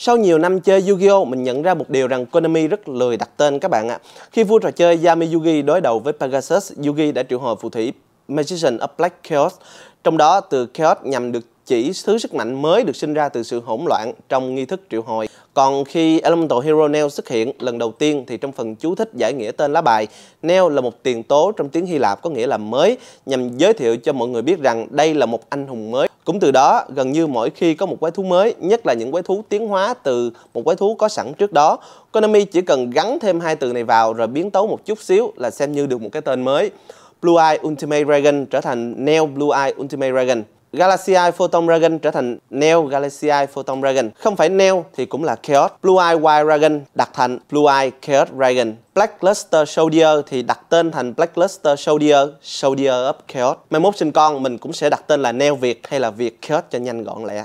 Sau nhiều năm chơi Yu-Gi-Oh, mình nhận ra một điều rằng Konami rất lười đặt tên các bạn ạ. Khi vua trò chơi Yami Yugi đối đầu với Pegasus, Yugi đã triệu hồi phù thủy Magician of Black Chaos. Trong đó, từ Chaos nhằm được chỉ thứ sức mạnh mới được sinh ra từ sự hỗn loạn trong nghi thức triệu hồi. Còn khi Elemental Hero Neo xuất hiện lần đầu tiên thì trong phần chú thích giải nghĩa tên lá bài, Neo là một tiền tố trong tiếng Hy Lạp có nghĩa là mới nhằm giới thiệu cho mọi người biết rằng đây là một anh hùng mới. Cũng từ đó, gần như mỗi khi có một quái thú mới, nhất là những quái thú tiến hóa từ một quái thú có sẵn trước đó, Konami chỉ cần gắn thêm hai từ này vào rồi biến tấu một chút xíu là xem như được một cái tên mới. Blue Eye Ultimate Dragon trở thành Neo Blue Eye Ultimate Dragon. Galaxy Eye Photon Dragon trở thành Neo Galaxy Eye Photon Dragon. Không phải Neo thì cũng là Chaos. Blue Eye White Dragon đặt thành Blue Eye Chaos Dragon. Black Luster Soldier thì đặt tên thành Black Luster Soldier, Soldier of Chaos. Mai mốt sinh con mình cũng sẽ đặt tên là Neo Việt hay là Việt Chaos cho nhanh gọn lẹ.